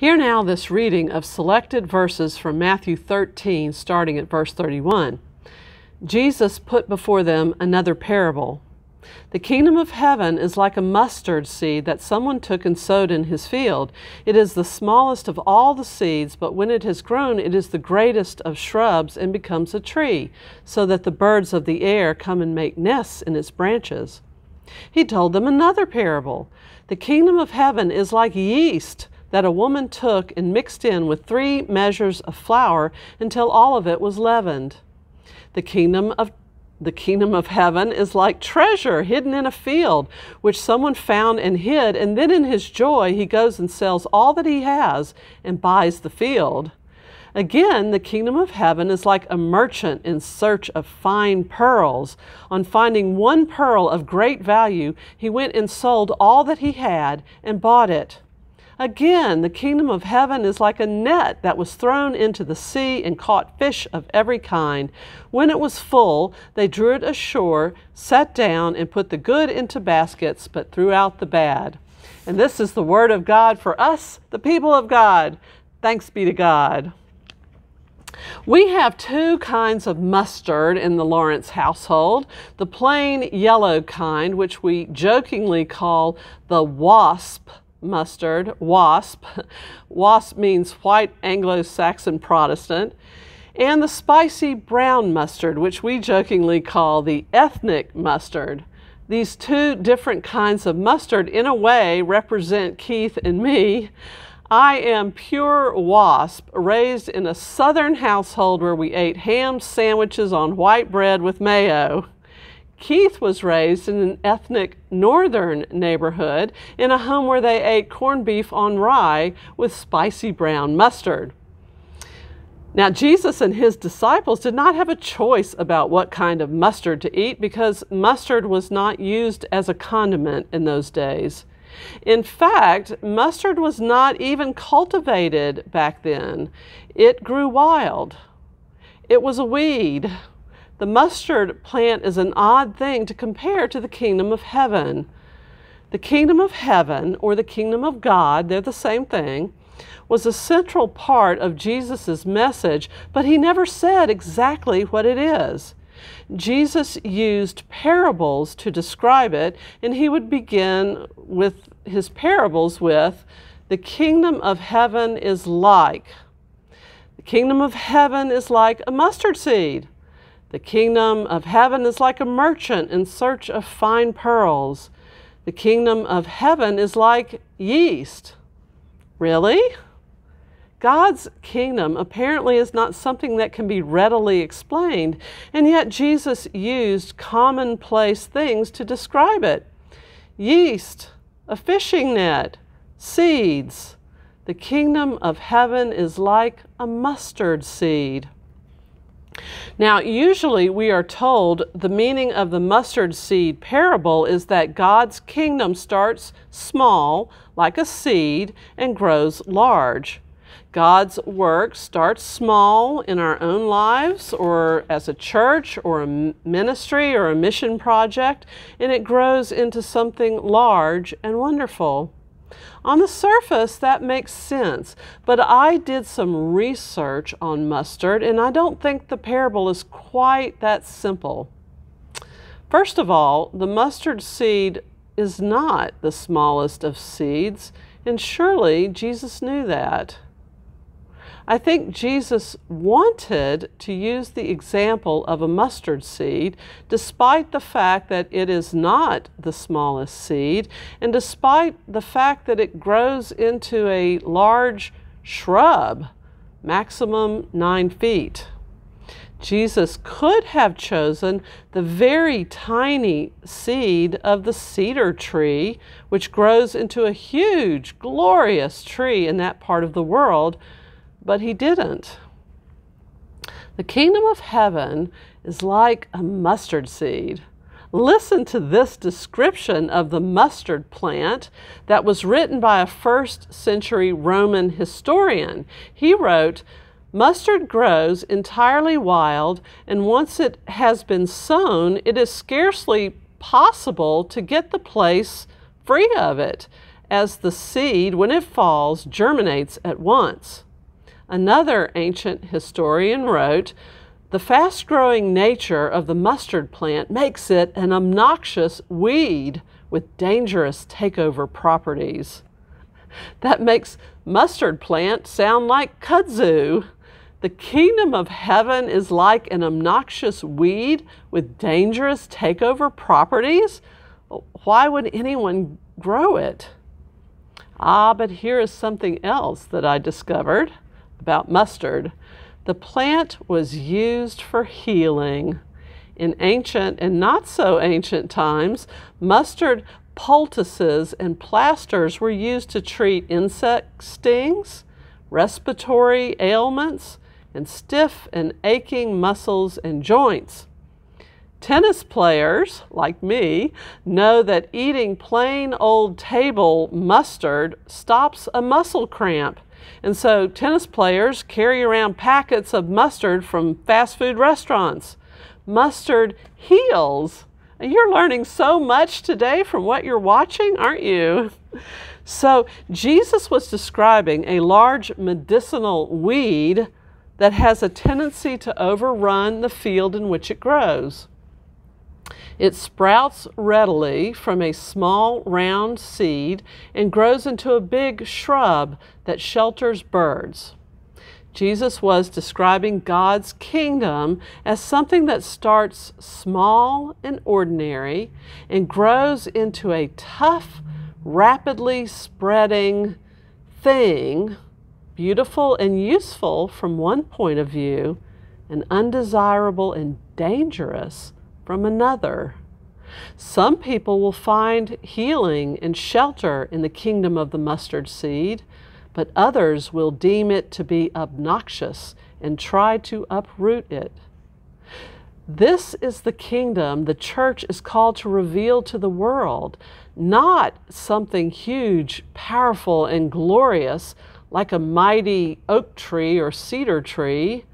Hear now this reading of selected verses from Matthew 13, starting at verse 31. Jesus put before them another parable. The kingdom of heaven is like a mustard seed that someone took and sowed in his field. It is the smallest of all the seeds, but when it has grown, it is the greatest of shrubs and becomes a tree, so that the birds of the air come and make nests in its branches. He told them another parable. The kingdom of heaven is like yeast that a woman took and mixed in with three measures of flour until all of it was leavened. The kingdom of the kingdom of heaven is like treasure hidden in a field, which someone found and hid, and then in his joy he goes and sells all that he has and buys the field. Again, the kingdom of heaven is like a merchant in search of fine pearls. On finding one pearl of great value, he went and sold all that he had and bought it. Again, the kingdom of heaven is like a net that was thrown into the sea and caught fish of every kind. When it was full, they drew it ashore, sat down, and put the good into baskets, but threw out the bad. And this is the word of God for us, the people of God. Thanks be to God. We have two kinds of mustard in the Lawrence household the plain yellow kind, which we jokingly call the wasp mustard, wasp. wasp means white Anglo Saxon Protestant. And the spicy brown mustard, which we jokingly call the ethnic mustard. These two different kinds of mustard, in a way, represent Keith and me. I am pure wasp, raised in a southern household where we ate ham sandwiches on white bread with mayo. Keith was raised in an ethnic northern neighborhood in a home where they ate corned beef on rye with spicy brown mustard. Now, Jesus and his disciples did not have a choice about what kind of mustard to eat because mustard was not used as a condiment in those days. In fact, mustard was not even cultivated back then, it grew wild. It was a weed. The mustard plant is an odd thing to compare to the kingdom of heaven. The kingdom of heaven or the kingdom of God, they're the same thing, was a central part of Jesus' message, but he never said exactly what it is. Jesus used parables to describe it, and he would begin with his parables with, The kingdom of heaven is like. The kingdom of heaven is like a mustard seed the kingdom of heaven is like a merchant in search of fine pearls. The kingdom of heaven is like yeast. Really? God's kingdom apparently is not something that can be readily explained, and yet Jesus used commonplace things to describe it yeast, a fishing net, seeds. The kingdom of heaven is like a mustard seed. Now, usually we are told the meaning of the mustard seed parable is that God's kingdom starts small, like a seed, and grows large. God's work starts small in our own lives or as a church or a ministry or a mission project, and it grows into something large and wonderful. On the surface, that makes sense, but I did some research on mustard and I don't think the parable is quite that simple. First of all, the mustard seed is not the smallest of seeds, and surely Jesus knew that. I think Jesus wanted to use the example of a mustard seed, despite the fact that it is not the smallest seed, and despite the fact that it grows into a large shrub, maximum nine feet. Jesus could have chosen the very tiny seed of the cedar tree, which grows into a huge, glorious tree in that part of the world but he didn't. The kingdom of heaven is like a mustard seed. Listen to this description of the mustard plant that was written by a first century Roman historian. He wrote, Mustard grows entirely wild, and once it has been sown, it is scarcely possible to get the place free of it, as the seed, when it falls, germinates at once. Another ancient historian wrote The fast growing nature of the mustard plant makes it an obnoxious weed with dangerous takeover properties. That makes mustard plant sound like kudzu. The kingdom of heaven is like an obnoxious weed with dangerous takeover properties. Why would anyone grow it? Ah, but here is something else that I discovered about mustard. The plant was used for healing. In ancient and not so ancient times, mustard poultices and plasters were used to treat insect stings, respiratory ailments, and stiff and aching muscles and joints. Tennis players, like me, know that eating plain old table mustard stops a muscle cramp and so tennis players carry around packets of mustard from fast food restaurants. Mustard heals. You're learning so much today from what you're watching, aren't you? So, Jesus was describing a large medicinal weed that has a tendency to overrun the field in which it grows. It sprouts readily from a small round seed and grows into a big shrub that shelters birds. Jesus was describing God's kingdom as something that starts small and ordinary and grows into a tough, rapidly spreading thing, beautiful and useful from one point of view, and undesirable and dangerous from another. Some people will find healing and shelter in the kingdom of the mustard seed, but others will deem it to be obnoxious and try to uproot it. This is the kingdom the church is called to reveal to the world, not something huge, powerful, and glorious like a mighty oak tree or cedar tree,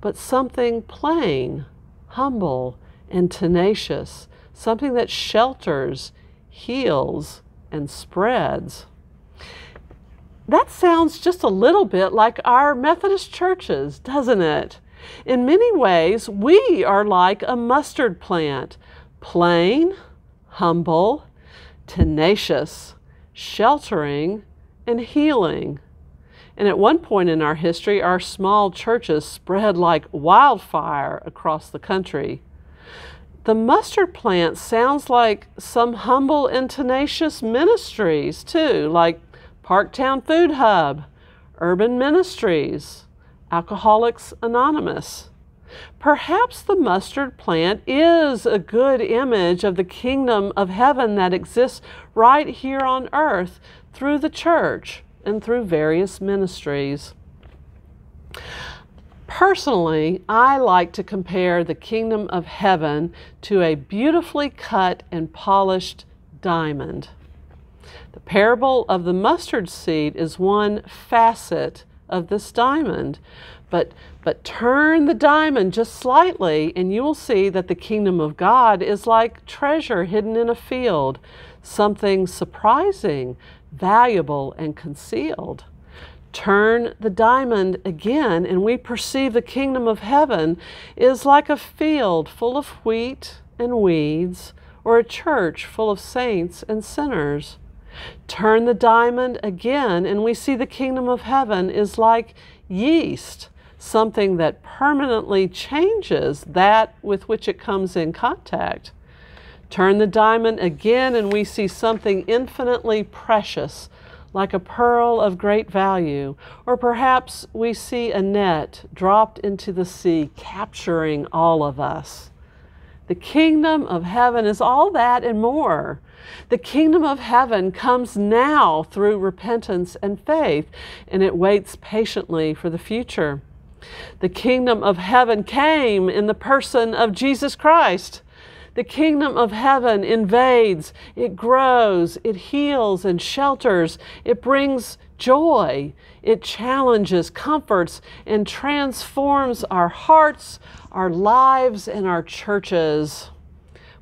but something plain, humble, and tenacious, something that shelters, heals, and spreads. That sounds just a little bit like our Methodist churches, doesn't it? In many ways, we are like a mustard plant plain, humble, tenacious, sheltering, and healing. And at one point in our history, our small churches spread like wildfire across the country. The mustard plant sounds like some humble and tenacious ministries, too, like Parktown Food Hub, Urban Ministries, Alcoholics Anonymous. Perhaps the mustard plant is a good image of the kingdom of heaven that exists right here on earth through the church and through various ministries. Personally, I like to compare the kingdom of heaven to a beautifully cut and polished diamond. The parable of the mustard seed is one facet of this diamond, but, but turn the diamond just slightly and you will see that the kingdom of God is like treasure hidden in a field, something surprising, valuable, and concealed turn the diamond again and we perceive the kingdom of heaven is like a field full of wheat and weeds or a church full of saints and sinners. Turn the diamond again and we see the kingdom of heaven is like yeast, something that permanently changes that with which it comes in contact. Turn the diamond again and we see something infinitely precious, like a pearl of great value, or perhaps we see a net dropped into the sea, capturing all of us. The kingdom of heaven is all that and more. The kingdom of heaven comes now through repentance and faith, and it waits patiently for the future. The kingdom of heaven came in the person of Jesus Christ. The kingdom of heaven invades, it grows, it heals and shelters, it brings joy, it challenges, comforts, and transforms our hearts, our lives, and our churches.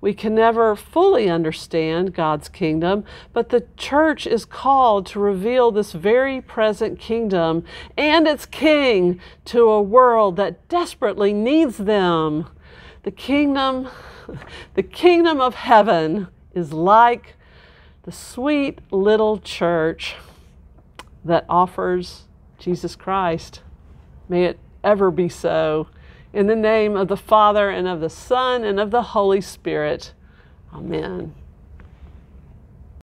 We can never fully understand God's kingdom, but the church is called to reveal this very present kingdom and its king to a world that desperately needs them. The kingdom the kingdom of heaven is like the sweet little church that offers Jesus Christ. May it ever be so. In the name of the Father, and of the Son, and of the Holy Spirit. Amen.